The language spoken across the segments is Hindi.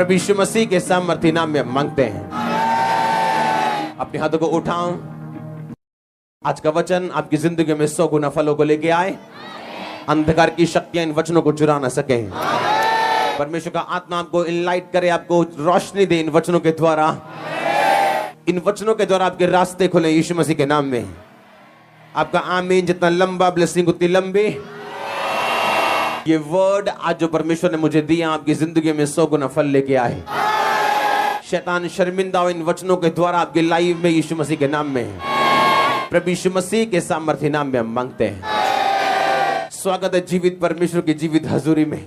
प्रभु यीशु मसीह के सामर्थ्य नाम में मांगते हैं अपने हाथों को उठाओ आज का वचन आपकी जिंदगी में सौ गुना फलों को लेके आए अंधकार की शक्तियां इन वचनों को चुरा ना सके परमेश्वर का आत्मा आपको इनलाइट करे आपको रोशनी दे इन वचनों के द्वारा इन वचनों के द्वारा आपके रास्ते खुले यीशु मसीह के नाम में आपका आमीन जितना लंबा ब्लेसिंग उतनी लंबी ये वर्ड आज जो परमेश्वर ने मुझे दिया आपकी जिंदगी में सौ गुना फल लेके आए शैतान शर्मिंदा इन वचनों के द्वारा आपके लाइफ में यीशु मसीह के नाम में है प्रभु यीशु मसीह के सामर्थ्य नाम में हम मांगते हैं स्वागत है जीवित परमेश्वर की जीवित हजूरी में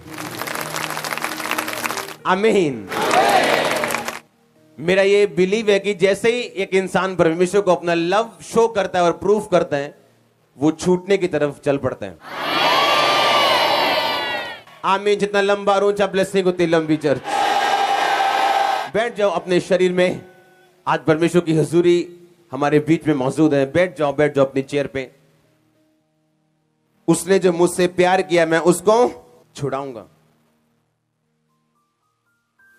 अमीन मेरा ये बिलीव है कि जैसे ही एक इंसान परमेश्वर को अपना लव शो करता है और प्रूफ करता है वो छूटने की तरफ चल पड़ते हैं आमीन जितना लंबा रोचा ब्लेसिंग उतनी लंबी चर्च बैठ जाओ अपने शरीर में आज परमेश्वर की हजूरी हमारे बीच में मौजूद है बैठ जाओ बैठ जाओ अपनी चेयर पे उसने जो मुझसे प्यार किया मैं उसको छुड़ाऊंगा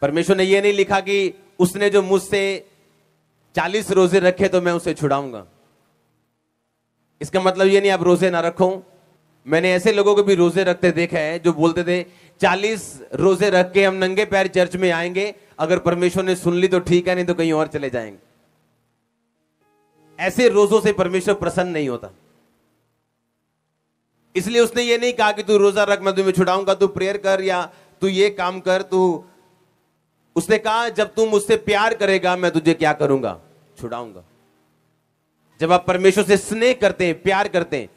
परमेश्वर ने यह नहीं लिखा कि उसने जो मुझसे चालीस रोजे रखे तो मैं उसे छुड़ाऊंगा इसका मतलब यह नहीं आप रोजे ना रखो मैंने ऐसे लोगों को भी रोजे रखते देखा है जो बोलते थे चालीस रोजे रख के हम नंगे पैर चर्च में आएंगे अगर परमेश्वर ने सुन ली तो ठीक है नहीं तो कहीं और चले जाएंगे ऐसे रोजों से परमेश्वर प्रसन्न नहीं होता इसलिए उसने ये नहीं कहा कि तू रोजा रख मैं तुम्हें छुड़ाऊंगा तू प्रेयर कर या तू ये काम कर तू उसने कहा जब तू मुझसे प्यार करेगा मैं तुझे क्या करूंगा छुड़ाऊंगा जब आप परमेश्वर से स्नेह करते हैं प्यार करते हैं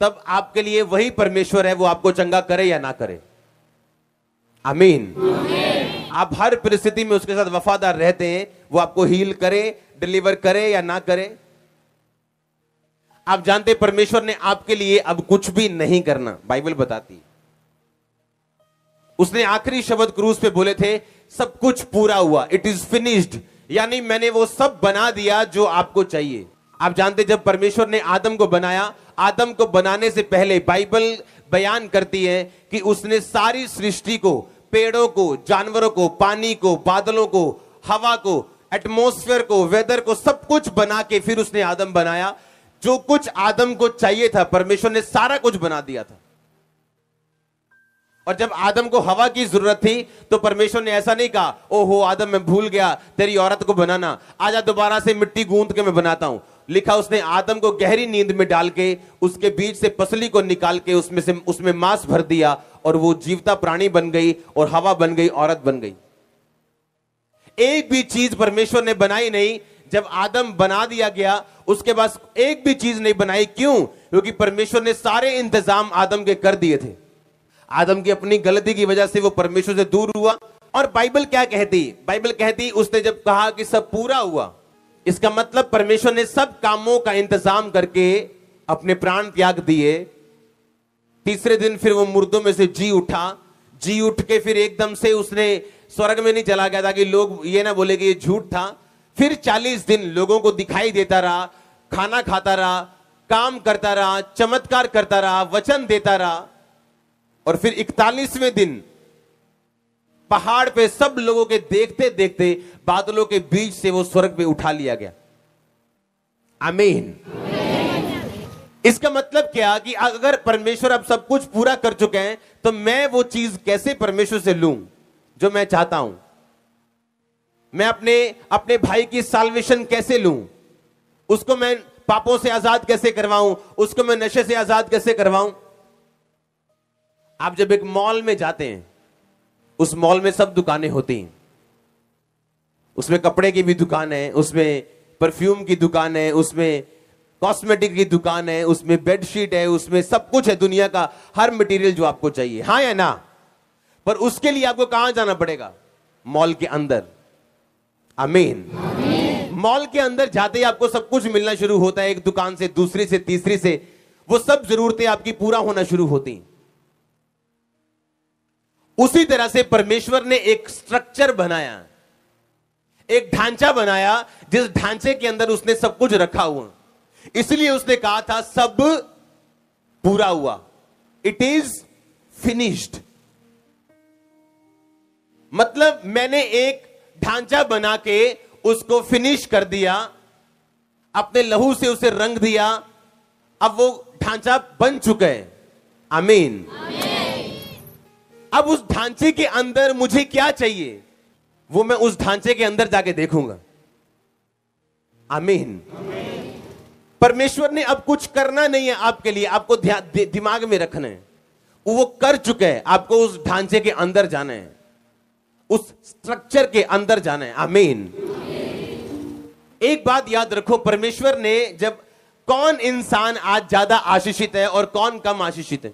तब आपके लिए वही परमेश्वर है वो आपको चंगा करे या ना करे अमीन आप हर परिस्थिति में उसके साथ वफादार रहते हैं वो आपको हील करे डिलीवर करे या ना करे आप जानते परमेश्वर ने आपके लिए अब कुछ भी नहीं करना बाइबल बताती उसने आखिरी शब्द क्रूज पे बोले थे सब कुछ पूरा हुआ इट इज फिनिश्ड यानी मैंने वो सब बना दिया जो आपको चाहिए आप जानते जब परमेश्वर ने आदम को बनाया आदम को बनाने से पहले बाइबल बयान करती है कि उसने सारी सृष्टि को पेड़ों को जानवरों को पानी को बादलों को हवा को एटमोस्फेयर को वेदर को सब कुछ बना के फिर उसने आदम बनाया जो कुछ आदम को चाहिए था परमेश्वर ने सारा कुछ बना दिया था और जब आदम को हवा की जरूरत थी तो परमेश्वर ने ऐसा नहीं कहा ओहो आदम मैं भूल गया तेरी औरत को बनाना आजा दोबारा से मिट्टी गूंद के मैं बनाता हूं लिखा उसने आदम को गहरी नींद में डाल के उसके बीच से पसली को निकाल के उसमें से उसमें मांस भर दिया और वो जीवता प्राणी बन गई और हवा बन गई औरत बन गई एक भी चीज परमेश्वर ने बनाई नहीं जब आदम बना दिया गया उसके बाद एक भी चीज नहीं बनाई क्यों क्योंकि परमेश्वर ने सारे इंतजाम आदम के कर दिए थे आदम की अपनी गलती की वजह से वो परमेश्वर से दूर हुआ और बाइबल क्या कहती बाइबल कहती उसने जब कहा कि सब पूरा हुआ इसका मतलब परमेश्वर ने सब कामों का इंतजाम करके अपने प्राण त्याग दिए तीसरे दिन फिर वो मुर्दों में से जी उठा जी उठ के फिर एकदम से उसने स्वर्ग में नहीं चला गया था कि लोग ये ना बोले कि ये झूठ था फिर चालीस दिन लोगों को दिखाई देता रहा खाना खाता रहा काम करता रहा चमत्कार करता रहा वचन देता रहा और फिर इकतालीसवें दिन पहाड़ पे सब लोगों के देखते देखते बादलों के बीच से वो स्वर्ग में उठा लिया गया अमीन इसका मतलब क्या कि अगर परमेश्वर अब सब कुछ पूरा कर चुके हैं तो मैं वो चीज कैसे परमेश्वर से लू जो मैं चाहता हूं मैं अपने अपने भाई की साल्वेशन कैसे लू उसको मैं पापों से आजाद कैसे करवाऊं उसको मैं नशे से आजाद कैसे करवाऊं आप जब एक मॉल में जाते हैं उस मॉल में सब दुकानें होती हैं उसमें कपड़े की भी दुकान है उसमें परफ्यूम की दुकान है उसमें कॉस्मेटिक की दुकान है उसमें बेडशीट है उसमें सब कुछ है दुनिया का हर मटेरियल जो आपको चाहिए हाँ या ना पर उसके लिए आपको कहां जाना पड़ेगा मॉल के अंदर अमीन मॉल के अंदर जाते ही आपको सब कुछ मिलना शुरू होता है एक दुकान से दूसरी से तीसरी से वो सब जरूरतें आपकी पूरा होना शुरू होती हैं उसी तरह से परमेश्वर ने एक स्ट्रक्चर बनाया एक ढांचा बनाया जिस ढांचे के अंदर उसने सब कुछ रखा हुआ इसलिए उसने कहा था सब पूरा हुआ इट इज फिनिश्ड मतलब मैंने एक ढांचा बना के उसको फिनिश कर दिया अपने लहू से उसे रंग दिया अब वो ढांचा बन चुका है आमीन अब उस ढांचे के अंदर मुझे क्या चाहिए वो मैं उस ढांचे के अंदर जाके देखूंगा आमीन परमेश्वर ने अब कुछ करना नहीं है आपके लिए आपको दिमाग में रखना है वो कर चुके हैं आपको उस ढांचे के अंदर जाना है उस स्ट्रक्चर के अंदर जाना है आमीन एक बात याद रखो परमेश्वर ने जब कौन इंसान आज ज्यादा आशीषित है और कौन कम आशीषित है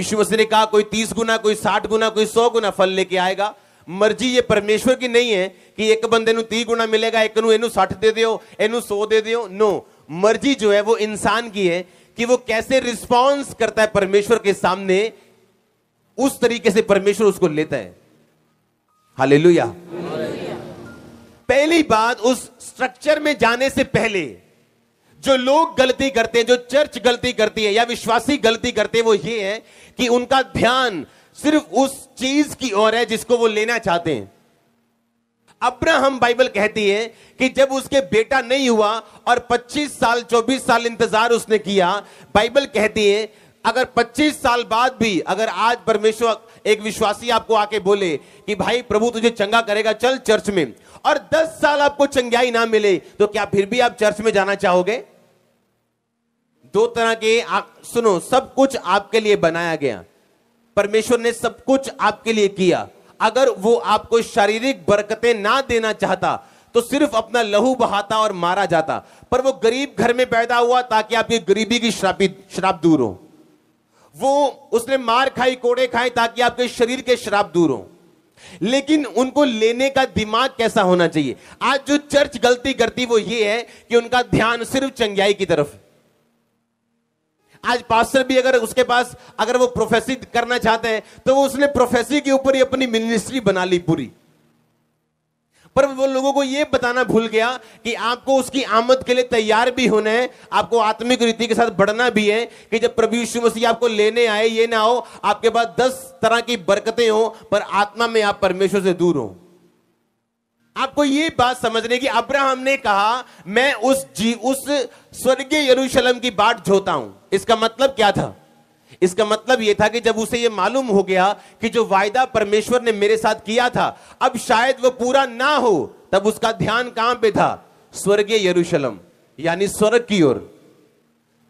यीशु मसीह ने कहा कोई तीस गुना कोई साठ गुना कोई सौ गुना फल लेके आएगा मर्जी ये परमेश्वर की नहीं है कि एक बंदे ਨੂੰ 30 ਗੁਣਾ ਮਿਲੇਗਾ ਇੱਕ ਨੂੰ ਇਹਨੂੰ 60 ਦੇ ਦਿਓ ਇਹਨੂੰ 100 मर्जी जो है वो इंसान की है कि वो कैसे रिस्पॉन्स करता है परमेश्वर के सामने उस तरीके से परमेश्वर उसको लेता है हालेलुया पहली बात उस स्ट्रक्चर में जाने से पहले जो लोग गलती करते हैं जो चर्च गलती करती है या विश्वासी गलती करते हैं वो ये है कि उनका ध्यान सिर्फ उस चीज की ओर है जिसको वो लेना चाहते हैं अब्राहम बाइबल कहती है कि जब उसके बेटा नहीं हुआ और 25 साल 24 साल इंतजार उसने किया बाइबल कहती है अगर 25 साल बाद भी अगर आज परमेश्वर एक विश्वासी आपको आके बोले कि भाई प्रभु तुझे चंगा करेगा चल चर्च में और दस साल आपको चंग्याई ना मिले तो क्या फिर भी आप चर्च में जाना चाहोगे दो तरह के आ, सुनो सब कुछ आपके लिए बनाया गया परमेश्वर ने सब कुछ आपके लिए किया अगर वो आपको शारीरिक बरकतें ना देना चाहता तो सिर्फ अपना लहू बहाता और मारा जाता पर वो गरीब घर में पैदा हुआ ताकि आपकी गरीबी की शराबी शराब दूर हो वो उसने मार खाई कोड़े खाए ताकि आपके शरीर के शराब दूर हो लेकिन उनको लेने का दिमाग कैसा होना चाहिए आज जो चर्च गलती करती वो ये है कि उनका ध्यान सिर्फ चंग्याई की तरफ आज पास्टर भी अगर उसके पास अगर वो प्रोफेसी करना चाहते हैं तो वो उसने प्रोफेसी के ऊपर ही अपनी मिनिस्ट्री बना ली पूरी पर वो लोगों को ये बताना भूल गया कि आपको उसकी आमद के लिए तैयार भी होना है आपको आत्मिक रीति के साथ बढ़ना भी है कि जब प्रभु यीशु मसीह आपको लेने आए ये ना हो आपके पास दस तरह की बरकतें हो पर आत्मा में आप परमेश्वर से दूर हो आपको ये बात समझने की अब्राहम ने कहा मैं उस जी उस स्वर्गीय यरूशलेम की बाट जोता हूं इसका मतलब क्या था इसका मतलब यह था कि जब उसे यह मालूम हो गया कि जो वायदा परमेश्वर ने मेरे साथ किया था अब शायद वह पूरा ना हो तब उसका ध्यान कहां पे था स्वर्गीय यरूशलम यानी स्वर्ग की ओर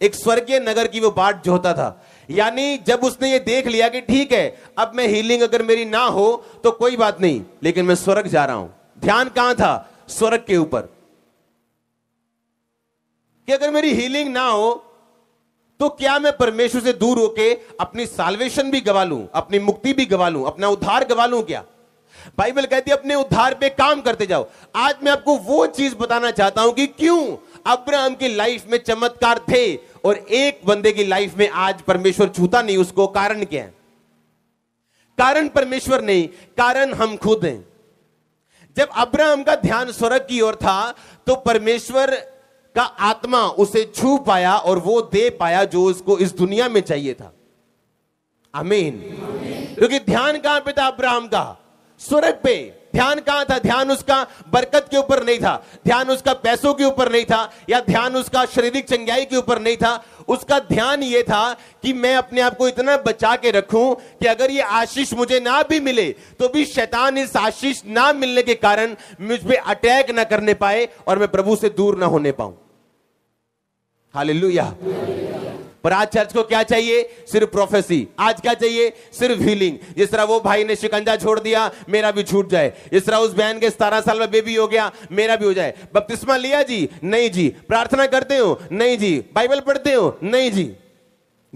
एक स्वर्गीय नगर की वो बाट जोता था यानी जब उसने ये देख लिया कि ठीक है अब मैं हीलिंग अगर मेरी ना हो तो कोई बात नहीं लेकिन मैं स्वर्ग जा रहा हूं ध्यान कहां था स्वर्ग के ऊपर कि अगर मेरी हीलिंग ना हो तो क्या मैं परमेश्वर से दूर होके अपनी साल्वेशन भी गवा लू अपनी मुक्ति भी गवा लू अपना उद्धार गवा लू क्या बाइबल कहती है अपने उद्धार पे काम करते जाओ आज मैं आपको वो चीज बताना चाहता हूं कि क्यों अब्राहम की लाइफ में चमत्कार थे और एक बंदे की लाइफ में आज परमेश्वर छूता नहीं उसको कारण क्या है कारण परमेश्वर नहीं कारण हम खुद हैं जब अब्राहम का ध्यान स्वर्ग की ओर था तो परमेश्वर का आत्मा उसे छू पाया और वो दे पाया जो उसको इस दुनिया में चाहिए था अमीन क्योंकि ध्यान कहां पे था अब्राहम का स्वर्ग पे ध्यान कहां था ध्यान उसका बरकत के ऊपर नहीं था ध्यान उसका पैसों के ऊपर नहीं था या ध्यान उसका शारीरिक चंगाई के ऊपर नहीं था उसका ध्यान यह था कि मैं अपने आप को इतना बचा के रखूं कि अगर ये आशीष मुझे ना भी मिले तो भी शैतान इस आशीष ना मिलने के कारण मुझ पर अटैक ना करने पाए और मैं प्रभु से दूर ना होने पाऊं हालेलुया पर आज चर्च को क्या चाहिए सिर्फ प्रोफेसी आज क्या चाहिए सिर्फ हीलिंग जिस तरह वो भाई ने शिकंजा छोड़ दिया मेरा भी छूट जाए जिस तरह उस बहन के सतारह साल में बेबी हो गया मेरा भी हो जाए बपतिस्मा लिया जी नहीं जी प्रार्थना करते हो नहीं जी बाइबल पढ़ते हो नहीं जी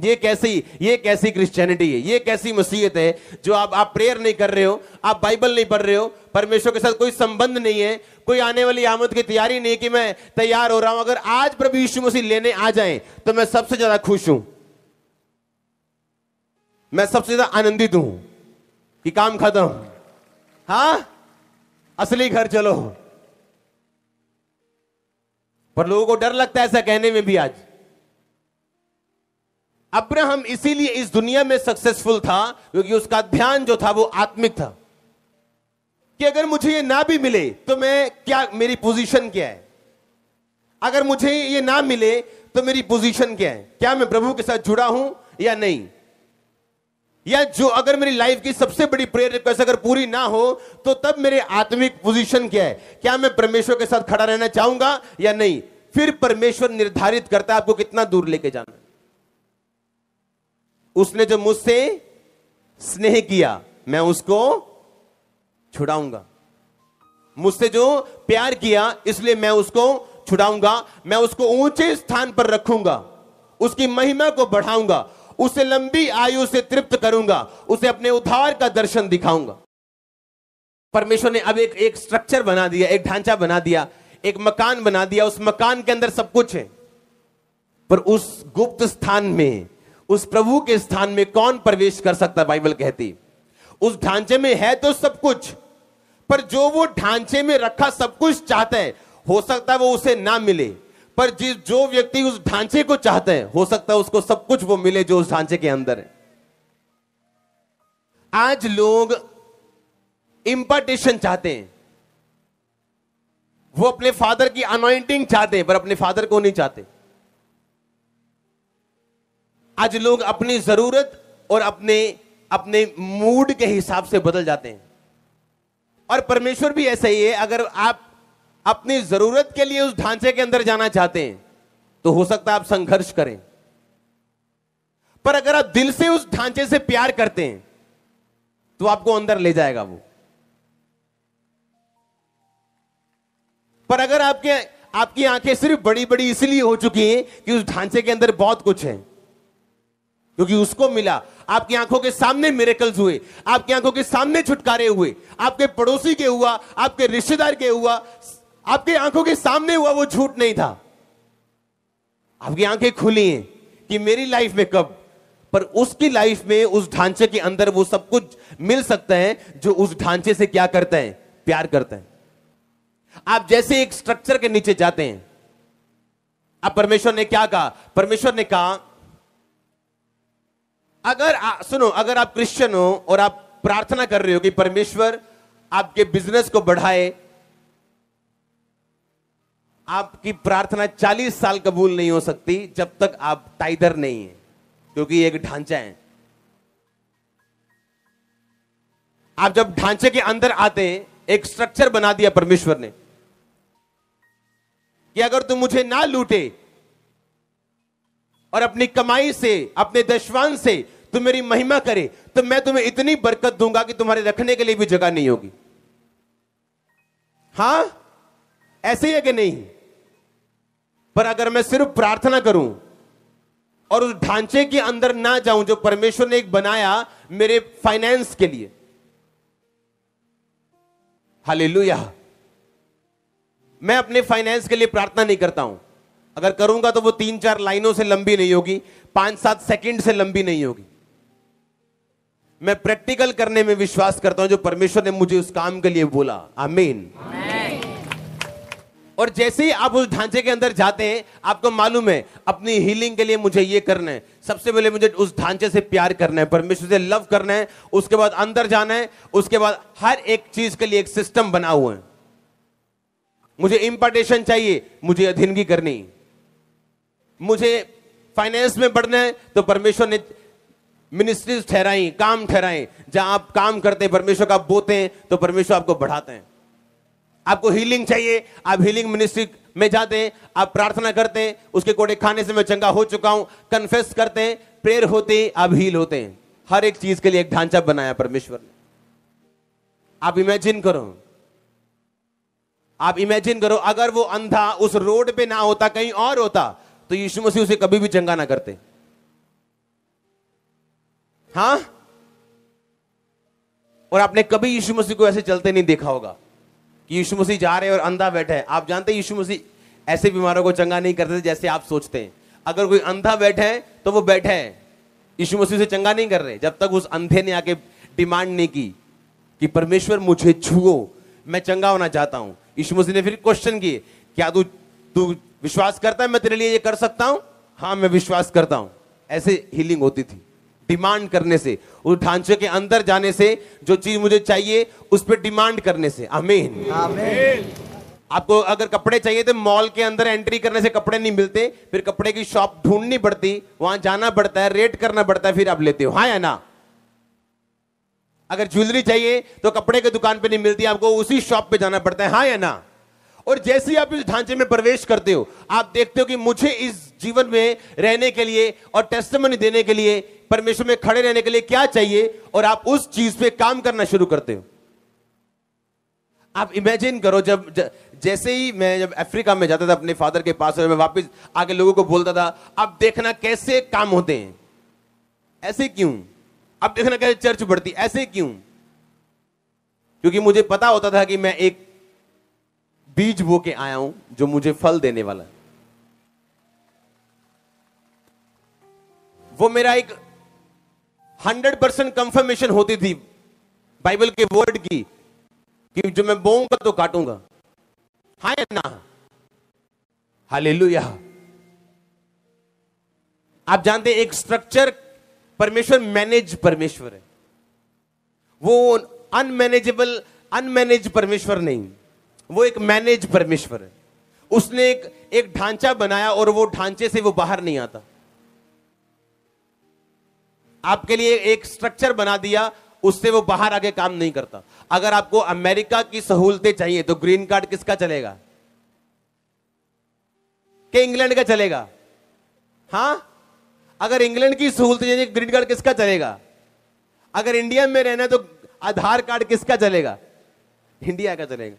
ये कैसी ये कैसी क्रिश्चियनिटी है ये कैसी मसीहत है जो आप आप प्रेयर नहीं कर रहे हो आप बाइबल नहीं पढ़ रहे हो परमेश्वर के साथ कोई संबंध नहीं है कोई आने वाली आमद की तैयारी नहीं कि मैं तैयार हो रहा हूं अगर आज प्रभु यीशु मसीह लेने आ जाए तो मैं सबसे ज्यादा खुश हूं मैं सबसे ज्यादा आनंदित हूं कि काम खत्म हा असली घर चलो पर लोगों को डर लगता है ऐसा कहने में भी आज अब्राहम इसीलिए इस दुनिया में सक्सेसफुल था क्योंकि उसका ध्यान जो था वो आत्मिक था कि अगर मुझे ये ना भी मिले तो मैं क्या मेरी पोजीशन क्या है अगर मुझे ये ना मिले तो मेरी पोजीशन क्या है क्या मैं प्रभु के साथ जुड़ा हूं या नहीं या जो अगर मेरी लाइफ की सबसे बड़ी प्रेयर रिक्वेस्ट अगर पूरी ना हो तो तब मेरे आत्मिक पोजीशन क्या है क्या मैं परमेश्वर के साथ खड़ा रहना चाहूंगा या नहीं फिर परमेश्वर निर्धारित करता है आपको कितना दूर लेके जाना उसने जो मुझसे स्नेह किया मैं उसको छुड़ाऊंगा मुझसे जो प्यार किया इसलिए मैं उसको छुड़ाऊंगा मैं उसको ऊंचे स्थान पर रखूंगा उसकी महिमा को बढ़ाऊंगा उसे लंबी आयु से तृप्त करूंगा उसे अपने उद्धार का दर्शन दिखाऊंगा परमेश्वर ने अब एक एक स्ट्रक्चर बना दिया एक ढांचा बना दिया एक मकान बना दिया उस मकान के अंदर सब कुछ है पर उस गुप्त स्थान में उस प्रभु के स्थान में कौन प्रवेश कर सकता बाइबल कहती उस ढांचे में है तो सब कुछ पर जो वो ढांचे में रखा सब कुछ चाहता है हो सकता है वो उसे ना मिले पर जिस जो व्यक्ति उस ढांचे को चाहते हैं हो सकता है उसको सब कुछ वो मिले जो उस ढांचे के अंदर है आज लोग इंपर्टेशन चाहते हैं वो अपने फादर की अनोइंटिंग चाहते हैं पर अपने फादर को नहीं चाहते आज लोग अपनी जरूरत और अपने अपने मूड के हिसाब से बदल जाते हैं और परमेश्वर भी ऐसा ही है अगर आप अपनी जरूरत के लिए उस ढांचे के अंदर जाना चाहते हैं तो हो सकता है आप संघर्ष करें पर अगर आप दिल से उस ढांचे से प्यार करते हैं तो आपको अंदर ले जाएगा वो पर अगर आपके आपकी आंखें सिर्फ बड़ी बड़ी इसलिए हो चुकी हैं कि उस ढांचे के अंदर बहुत कुछ है क्योंकि उसको मिला आपकी आंखों के सामने मेरेकल्स हुए आपकी आंखों के सामने छुटकारे हुए आपके पड़ोसी के हुआ आपके रिश्तेदार के हुआ आपके आंखों के सामने हुआ वो झूठ नहीं था आपकी आंखें खुली हैं कि मेरी लाइफ में कब पर उसकी लाइफ में उस ढांचे के अंदर वो सब कुछ मिल सकता है जो उस ढांचे से क्या करते हैं प्यार करते हैं आप जैसे एक स्ट्रक्चर के नीचे जाते हैं अब परमेश्वर ने क्या कहा परमेश्वर ने कहा अगर आ, सुनो अगर आप क्रिश्चियन हो और आप प्रार्थना कर रहे हो कि परमेश्वर आपके बिजनेस को बढ़ाए आपकी प्रार्थना 40 साल कबूल नहीं हो सकती जब तक आप टाइदर नहीं है क्योंकि एक ढांचा है आप जब ढांचे के अंदर आते हैं एक स्ट्रक्चर बना दिया परमेश्वर ने कि अगर तुम मुझे ना लूटे और अपनी कमाई से अपने दशवान से तो मेरी महिमा करे तो मैं तुम्हें इतनी बरकत दूंगा कि तुम्हारे रखने के लिए भी जगह नहीं होगी हां ऐसे ही है कि नहीं पर अगर मैं सिर्फ प्रार्थना करूं और उस ढांचे के अंदर ना जाऊं जो परमेश्वर ने एक बनाया मेरे फाइनेंस के लिए हालेलुया मैं अपने फाइनेंस के लिए प्रार्थना नहीं करता हूं अगर करूंगा तो वो तीन चार लाइनों से लंबी नहीं होगी पांच सात सेकंड से लंबी नहीं होगी मैं प्रैक्टिकल करने में विश्वास करता हूं जो परमेश्वर ने मुझे उस काम के लिए बोला आमीन और जैसे ही आप उस ढांचे के अंदर जाते हैं आपको मालूम है अपनी हीलिंग के लिए मुझे ये करना है सबसे पहले मुझे उस ढांचे से प्यार करना है परमेश्वर से लव करना है उसके बाद अंदर जाना है उसके बाद हर एक चीज के लिए एक सिस्टम बना हुआ है मुझे इम्पार्टेशन चाहिए मुझे अधीनगी करनी मुझे फाइनेंस में बढ़ना है तो परमेश्वर ने मिनिस्ट्रीज ठहराई काम ठहराई जहां आप काम करते परमेश्वर का बोते हैं तो परमेश्वर आपको बढ़ाते हैं आपको हीलिंग चाहिए आप हीलिंग मिनिस्ट्री में जाते हैं आप प्रार्थना करते हैं उसके कोड़े खाने से मैं चंगा हो चुका हूं कन्फेस करते हैं प्रेयर होते हैं आप हील होते हैं हर एक चीज के लिए एक ढांचा बनाया परमेश्वर ने आप इमेजिन करो आप इमेजिन करो अगर वो अंधा उस रोड पे ना होता कहीं और होता तो यीशु मसीह उसे कभी भी चंगा ना करते हाँ और आपने कभी यीशु मसीह को ऐसे चलते नहीं देखा होगा कि यीशु मसीह जा रहे हैं और अंधा बैठा है आप जानते हैं यीशु मसीह ऐसे बीमारों को चंगा नहीं करते जैसे आप सोचते हैं अगर कोई अंधा बैठा है तो वो बैठा है यीशु मसीह से चंगा नहीं कर रहे जब तक उस अंधे ने आके डिमांड नहीं की कि परमेश्वर मुझे छुओ मैं चंगा होना चाहता हूं यीशु मसीह ने फिर क्वेश्चन किए क्या तू तू विश्वास करता है मैं तेरे लिए ये कर सकता हूं हाँ मैं विश्वास करता हूं ऐसे हीलिंग होती थी डिमांड करने से उस ढांचे के अंदर जाने से जो चीज मुझे चाहिए उस पर डिमांड करने से अमीन आपको अगर कपड़े चाहिए तो मॉल के अंदर एंट्री करने से कपड़े नहीं मिलते फिर कपड़े की शॉप ढूंढनी पड़ती वहां जाना पड़ता है रेट करना पड़ता है फिर आप लेते हो हाँ या ना अगर ज्वेलरी चाहिए तो कपड़े की दुकान पे नहीं मिलती आपको उसी शॉप पे जाना पड़ता है हाँ या ना और जैसे ही आप इस ढांचे में प्रवेश करते हो आप देखते हो कि मुझे इस जीवन में रहने के लिए और टेस्टमनी देने के लिए परमेश्वर में खड़े रहने के लिए क्या चाहिए और आप उस चीज पे काम करना शुरू करते हो आप इमेजिन करो जब ज, जैसे ही मैं जब अफ्रीका में जाता था अपने फादर के पास और मैं वापस आके लोगों को बोलता था अब देखना कैसे काम होते हैं ऐसे क्यों अब देखना कैसे चर्च बढ़ती ऐसे क्यों क्योंकि मुझे पता होता था कि मैं एक बीज बो के आया हूं जो मुझे फल देने वाला वो मेरा एक हंड्रेड परसेंट कंफर्मेशन होती थी बाइबल के वर्ड की कि जो मैं बोऊंगा तो काटूंगा हा या ना हालेलुया आप जानते हैं एक स्ट्रक्चर परमेश्वर मैनेज परमेश्वर है वो अनमैनेजेबल अनमैनेज परमेश्वर नहीं वो एक मैनेज परमेश्वर है उसने एक एक ढांचा बनाया और वो ढांचे से वो बाहर नहीं आता आपके लिए एक स्ट्रक्चर बना दिया उससे वो बाहर आके काम नहीं करता अगर आपको अमेरिका की सहूलतें चाहिए तो ग्रीन कार्ड किसका चलेगा के इंग्लैंड का चलेगा हाँ अगर इंग्लैंड की सहूलतें चाहिए ग्रीन कार्ड किसका चलेगा अगर इंडिया में रहना तो आधार कार्ड किसका चलेगा इंडिया का चलेगा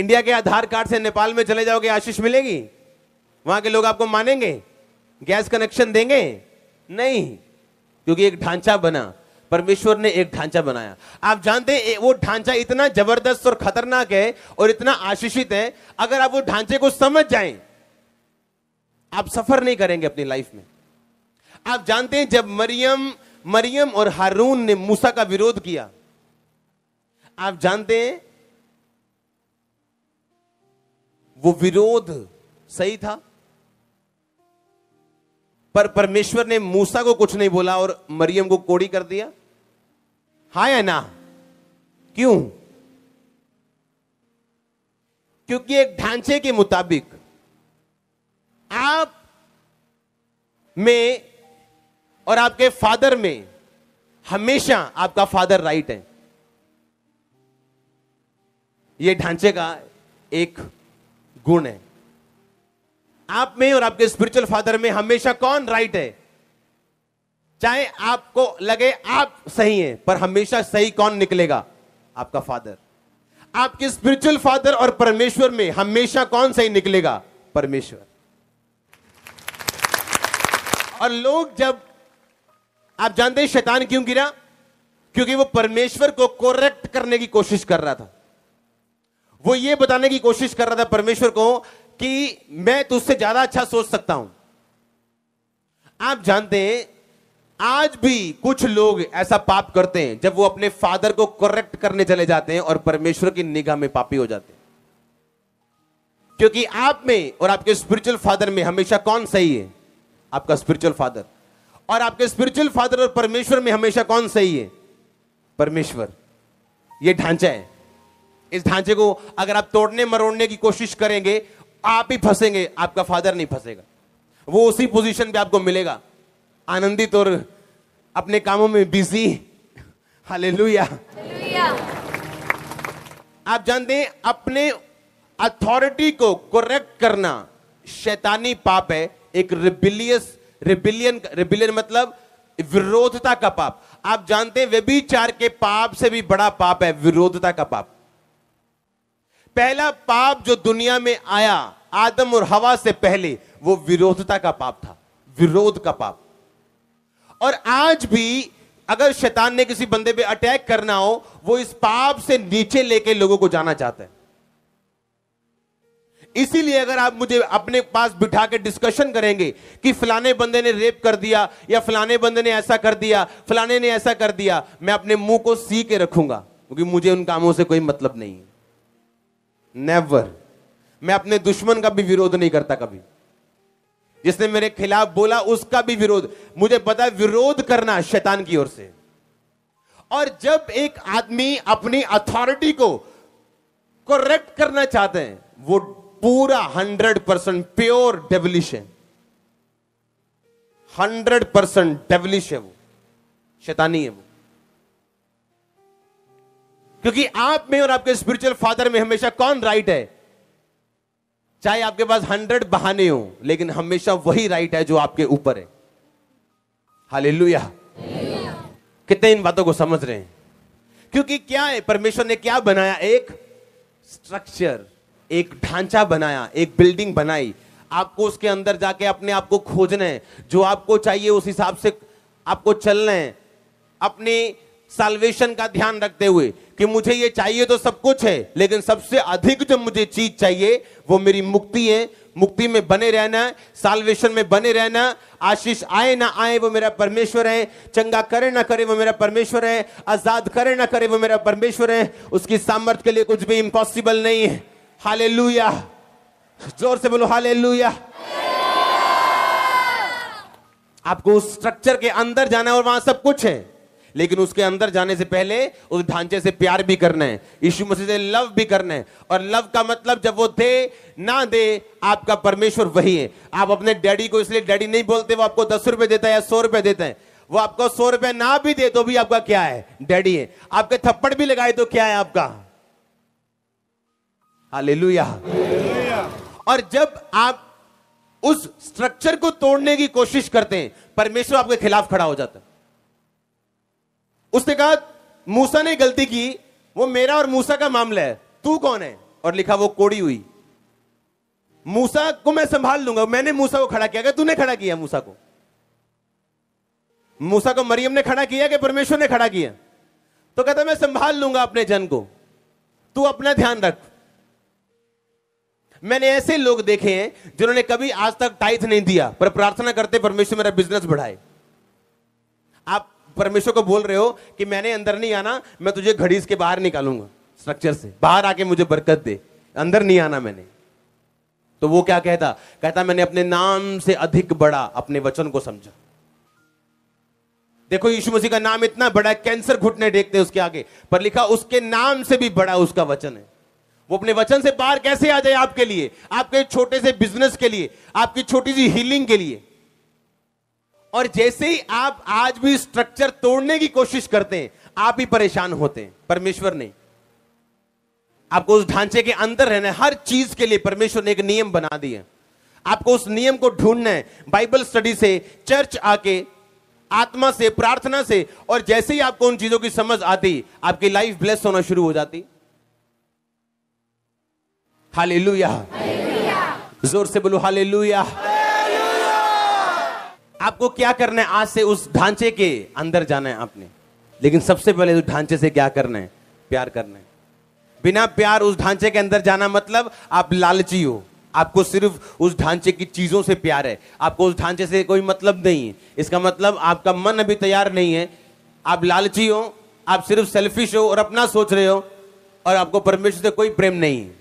इंडिया के आधार कार्ड से नेपाल में चले जाओगे आशीष मिलेगी वहां के लोग आपको मानेंगे गैस कनेक्शन देंगे नहीं क्योंकि एक ढांचा बना परमेश्वर ने एक ढांचा बनाया आप जानते हैं वो ढांचा इतना जबरदस्त और खतरनाक है और इतना आशीषित है अगर आप वो ढांचे को समझ जाएं आप सफर नहीं करेंगे अपनी लाइफ में आप जानते हैं जब मरियम मरियम और हारून ने मूसा का विरोध किया आप जानते हैं वो विरोध सही था पर परमेश्वर ने मूसा को कुछ नहीं बोला और मरियम को कोड़ी कर दिया हा या ना क्यों क्योंकि एक ढांचे के मुताबिक आप में और आपके फादर में हमेशा आपका फादर राइट है यह ढांचे का एक गुण है आप में और आपके स्पिरिचुअल फादर में हमेशा कौन राइट है चाहे आपको लगे आप सही हैं पर हमेशा सही कौन निकलेगा आपका फादर आपके स्पिरिचुअल फादर और परमेश्वर में हमेशा कौन सही निकलेगा परमेश्वर और लोग जब आप जानते हैं शैतान क्यों गिरा क्योंकि वो परमेश्वर को करेक्ट करने की कोशिश कर रहा था वो ये बताने की कोशिश कर रहा था परमेश्वर को कि मैं तुझसे ज्यादा अच्छा सोच सकता हूं आप जानते हैं आज भी कुछ लोग ऐसा पाप करते हैं जब वो अपने फादर को करेक्ट करने चले जाते हैं और परमेश्वर की निगाह में पापी हो जाते हैं क्योंकि आप में और आपके स्पिरिचुअल फादर में हमेशा कौन सही है आपका स्पिरिचुअल फादर और आपके स्पिरिचुअल फादर और परमेश्वर में हमेशा कौन सही है परमेश्वर यह ढांचा है इस ढांचे को अगर आप तोड़ने मरोड़ने की कोशिश करेंगे आप ही फंसेंगे आपका फादर नहीं फंसेगा वो उसी पोजीशन पे आपको मिलेगा आनंदित और अपने कामों में बिजी हाले आप जानते हैं अपने अथॉरिटी को करेक्ट करना शैतानी पाप है एक रिबिलियस रिबिलियन रिबिलियन मतलब विरोधता का पाप आप जानते हैं व्यभिचार के पाप से भी बड़ा पाप है विरोधता का पाप पहला पाप जो दुनिया में आया आदम और हवा से पहले वो विरोधता का पाप था विरोध का पाप और आज भी अगर शैतान ने किसी बंदे पे अटैक करना हो वो इस पाप से नीचे लेके लोगों को जाना चाहता है इसीलिए अगर आप मुझे अपने पास बिठा के डिस्कशन करेंगे कि फलाने बंदे ने रेप कर दिया या फलाने बंदे ने ऐसा कर दिया फलाने ने ऐसा कर दिया मैं अपने मुंह को सी के रखूंगा क्योंकि मुझे उन कामों से कोई मतलब नहीं है नेवर मैं अपने दुश्मन का भी विरोध नहीं करता कभी जिसने मेरे खिलाफ बोला उसका भी विरोध मुझे पता है विरोध करना शैतान की ओर से और जब एक आदमी अपनी अथॉरिटी को करेक्ट करना चाहते हैं वो पूरा हंड्रेड परसेंट प्योर डेवलिश है हंड्रेड परसेंट डेवलिश है वो शैतानी है वो क्योंकि आप में और आपके स्पिरिचुअल फादर में हमेशा कौन राइट है चाहे आपके पास हंड्रेड बहाने हो लेकिन हमेशा वही राइट है जो आपके ऊपर है हालेलुया कितने इन बातों को समझ रहे हैं क्योंकि क्या है परमेश्वर ने क्या बनाया एक स्ट्रक्चर एक ढांचा बनाया एक बिल्डिंग बनाई आपको उसके अंदर जाके अपने आप को खोजना है जो आपको चाहिए उस हिसाब से आपको चलना है अपने साल्वेशन का ध्यान रखते हुए कि मुझे ये चाहिए तो सब कुछ है लेकिन सबसे अधिक जो मुझे चीज चाहिए वो मेरी मुक्ति है मुक्ति में बने रहना सालवेशन में बने रहना आशीष आए ना आए वो मेरा परमेश्वर है चंगा करे ना करे वो मेरा परमेश्वर है आजाद करे ना करे वो मेरा परमेश्वर है उसकी सामर्थ्य के लिए कुछ भी इम्पॉसिबल नहीं है हाले जोर से बोलो हाले आपको उस स्ट्रक्चर के अंदर जाना है और वहां सब कुछ है लेकिन उसके अंदर जाने से पहले उस ढांचे से प्यार भी करना है यीशु मसीह से लव भी करना है और लव का मतलब जब वो दे ना दे आपका परमेश्वर वही है आप अपने डैडी को इसलिए डैडी नहीं बोलते वो आपको दस रुपए देता है या सौ रुपए देता है वो आपको सौ रुपए ना भी दे तो भी आपका क्या है डैडी है आपके थप्पड़ भी लगाए तो क्या है आपका हालेलुया और जब आप उस स्ट्रक्चर को तोड़ने की कोशिश करते हैं परमेश्वर आपके खिलाफ खड़ा हो जाता है उसने कहा मूसा ने गलती की वो मेरा और मूसा का मामला है तू कौन है और लिखा वो कोड़ी हुई मूसा को मैं संभाल लूंगा मैंने मूसा को खड़ा किया तूने खड़ा किया मूसा को मूसा को मरियम ने खड़ा किया कि परमेश्वर ने खड़ा किया तो कहता मैं संभाल लूंगा अपने जन को तू अपना ध्यान रख मैंने ऐसे लोग देखे हैं जिन्होंने कभी आज तक टाइथ नहीं दिया पर प्रार्थना करते परमेश्वर मेरा बिजनेस बढ़ाए आप परमेश्वर को बोल रहे हो कि मैंने अंदर नहीं आना मैं तुझे घड़ी के बाहर निकालूंगा स्ट्रक्चर से बाहर आके मुझे बरकत दे अंदर नहीं आना मैंने तो वो क्या कहता कहता मैंने अपने नाम से अधिक बड़ा अपने वचन को समझा देखो यीशु मसीह का नाम इतना बड़ा है कैंसर घुटने देखते हैं उसके आगे पर लिखा उसके नाम से भी बड़ा उसका वचन है वो अपने वचन से बाहर कैसे आ जाए आपके लिए आपके छोटे से बिजनेस के लिए आपकी छोटी सी हीलिंग के लिए और जैसे ही आप आज भी स्ट्रक्चर तोड़ने की कोशिश करते हैं आप ही परेशान होते हैं परमेश्वर नहीं आपको उस ढांचे के अंदर रहना है हर चीज के लिए परमेश्वर ने एक नियम बना दिया आपको उस नियम को ढूंढना है बाइबल स्टडी से चर्च आके आत्मा से प्रार्थना से और जैसे ही आपको उन चीजों की समझ आती आपकी लाइफ ब्लेस होना शुरू हो जाती हालेलुया जोर से बोलो हालेलुया आपको क्या करना है आज से उस ढांचे के अंदर जाना है आपने लेकिन सबसे पहले उस तो ढांचे से क्या करना है प्यार करना है बिना प्यार उस ढांचे के अंदर जाना मतलब आप लालची हो आपको सिर्फ उस ढांचे की चीज़ों से प्यार है आपको उस ढांचे से कोई मतलब नहीं है इसका मतलब आपका मन अभी तैयार नहीं है आप लालची हो आप सिर्फ सेल्फिश हो और अपना सोच रहे हो और आपको परमेश्वर से कोई प्रेम नहीं है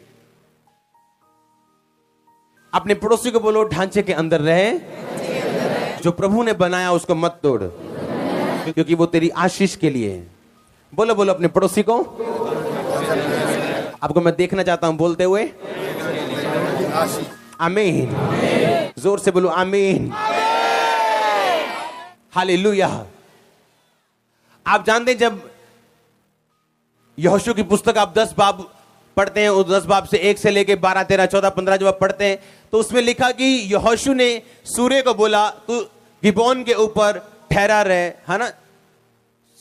अपने पड़ोसी को बोलो ढांचे के अंदर रहे जो प्रभु ने बनाया उसको मत तोड़ क्योंकि वो तेरी आशीष के लिए है बोलो बोलो अपने पड़ोसी को आपको मैं देखना चाहता हूं बोलते हुए आमीन जोर से बोलो आमीन लुया आप जानते हैं जब यहोशु की पुस्तक आप दस बाब पढ़ते हैं उस दस बाब से एक से लेके बारह तेरह चौदह पंद्रह जब आप पढ़ते हैं तो उसमें लिखा कि यहोशु ने सूर्य को बोला तू गिबोन के ऊपर ठहरा रहे है ना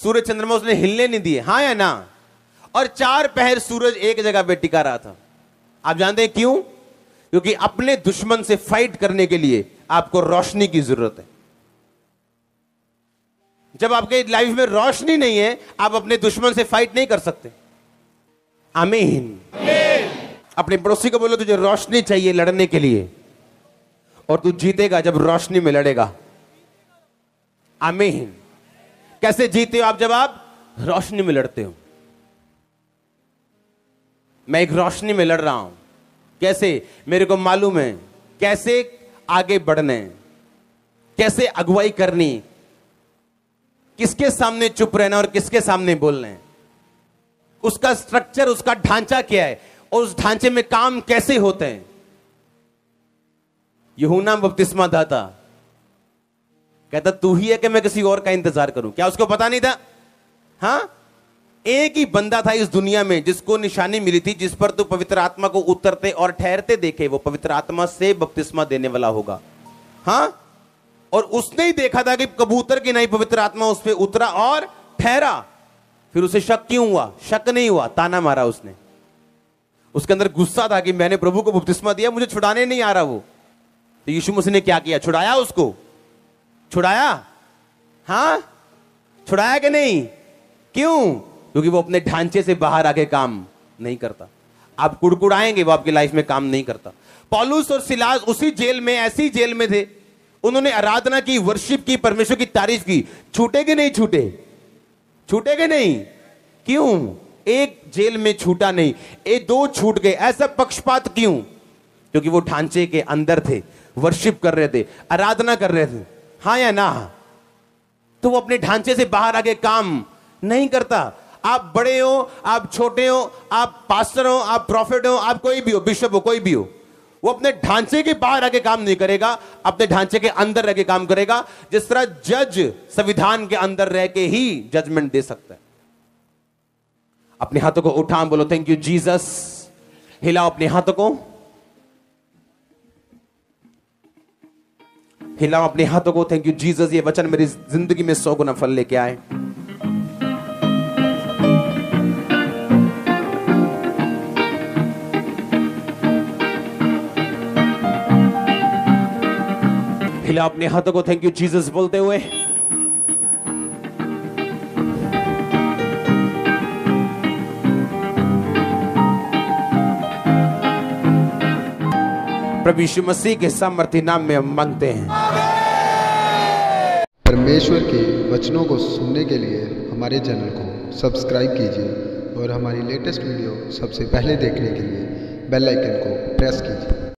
सूर्य चंद्रमा उसने हिलने नहीं दिए हाँ या ना और चार पहर सूरज एक जगह पे टिका रहा था आप जानते हैं क्यों क्योंकि अपने दुश्मन से फाइट करने के लिए आपको रोशनी की जरूरत है जब आपके लाइफ में रोशनी नहीं है आप अपने दुश्मन से फाइट नहीं कर सकते अमीन अपने पड़ोसी को बोलो तुझे रोशनी चाहिए लड़ने के लिए और तू जीतेगा जब रोशनी में लड़ेगा अमीन कैसे जीते हो आप जब आप रोशनी में लड़ते हो मैं एक रोशनी में लड़ रहा हूं कैसे मेरे को मालूम है कैसे आगे बढ़ने कैसे अगुवाई करनी किसके सामने चुप रहना और किसके सामने बोलना है उसका स्ट्रक्चर उसका ढांचा क्या है और उस ढांचे में काम कैसे होते हैं यहूना बपतिस्मा दाता कहता तू ही है कि मैं किसी और का इंतजार करूं क्या उसको पता नहीं था हाँ एक ही बंदा था इस दुनिया में जिसको निशानी मिली थी जिस पर तू तो पवित्र आत्मा को उतरते और ठहरते देखे वो पवित्र आत्मा से बपतिस्मा देने वाला होगा हाँ और उसने ही देखा था कि कबूतर की नई पवित्र आत्मा उस पर उतरा और ठहरा फिर उसे शक क्यों हुआ शक नहीं हुआ ताना मारा उसने उसके अंदर गुस्सा था कि मैंने प्रभु को बपतिस्मा दिया मुझे छुड़ाने नहीं आ रहा वो तो यीशु मसीह ने क्या किया छुड़ाया उसको छुड़ाया हा छुड़ाया कि नहीं क्यों क्योंकि वो अपने ढांचे से बाहर आके काम नहीं करता आप कुड़कुड़ाएंगे वो आपकी लाइफ में काम नहीं करता पॉलूस और सिलास उसी जेल में ऐसी जेल में थे उन्होंने आराधना की वर्शिप की परमेश्वर की तारीफ की छूटे कि नहीं छूटे गए नहीं क्यों एक जेल में छूटा नहीं ए दो छूट गए ऐसा पक्षपात क्यों क्योंकि वो ढांचे के अंदर थे वर्शिप कर रहे थे आराधना कर रहे थे हाँ या ना तो वो अपने ढांचे से बाहर आके काम नहीं करता आप बड़े हो आप छोटे हो आप पास्टर हो आप प्रॉफिट हो आप कोई भी हो बिशप हो कोई भी हो वो अपने ढांचे के बाहर आके काम नहीं करेगा अपने ढांचे के अंदर रह के काम करेगा जिस तरह जज संविधान के अंदर रह के ही जजमेंट दे सकता है अपने हाथों को उठा बोलो थैंक यू जीसस हिलाओ अपने हाथों को हिलाओ अपने हाथों को थैंक यू जीसस ये वचन मेरी जिंदगी में सौ गुना फल लेके आए के लिए अपने हाथों को थैंक यू जीसस बोलते हुए प्रभु यीशु मसीह के सामर्थ्य नाम में हम मांगते हैं परमेश्वर के वचनों को सुनने के लिए हमारे चैनल को सब्सक्राइब कीजिए और हमारी लेटेस्ट वीडियो सबसे पहले देखने के लिए बेल आइकन को प्रेस कीजिए